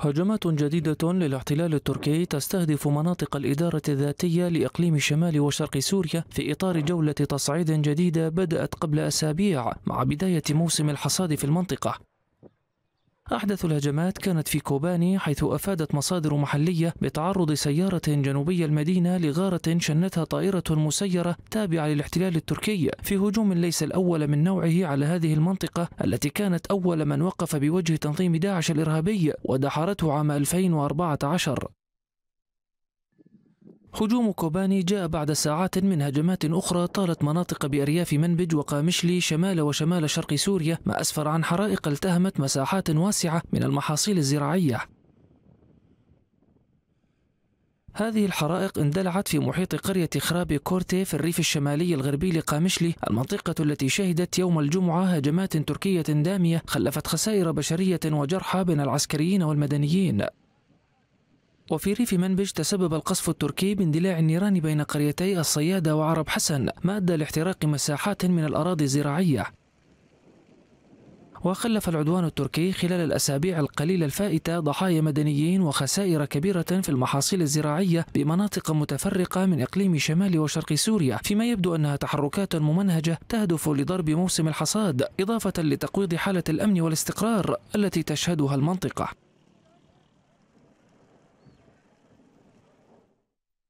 هجمات جديدة للاحتلال التركي تستهدف مناطق الإدارة الذاتية لإقليم شمال وشرق سوريا في إطار جولة تصعيد جديدة بدأت قبل أسابيع مع بداية موسم الحصاد في المنطقة أحدث الهجمات كانت في كوباني حيث أفادت مصادر محلية بتعرض سيارة جنوبي المدينة لغارة شنتها طائرة مسيرة تابعة للاحتلال التركي في هجوم ليس الأول من نوعه على هذه المنطقة التي كانت أول من وقف بوجه تنظيم داعش الإرهابي ودحرته عام 2014 هجوم كوباني جاء بعد ساعات من هجمات أخرى طالت مناطق بأرياف منبج وقامشلي شمال وشمال شرق سوريا ما أسفر عن حرائق التهمت مساحات واسعة من المحاصيل الزراعية هذه الحرائق اندلعت في محيط قرية خرابي كورتي في الريف الشمالي الغربي لقامشلي المنطقة التي شهدت يوم الجمعة هجمات تركية دامية خلفت خسائر بشرية وجرحى بين العسكريين والمدنيين وفي ريف منبج تسبب القصف التركي باندلاع النيران بين قريتي الصيادة وعرب حسن ما أدى لاحتراق مساحات من الأراضي الزراعية وخلف العدوان التركي خلال الأسابيع القليلة الفائتة ضحايا مدنيين وخسائر كبيرة في المحاصيل الزراعية بمناطق متفرقة من إقليم شمال وشرق سوريا فيما يبدو أنها تحركات ممنهجة تهدف لضرب موسم الحصاد إضافة لتقويض حالة الأمن والاستقرار التي تشهدها المنطقة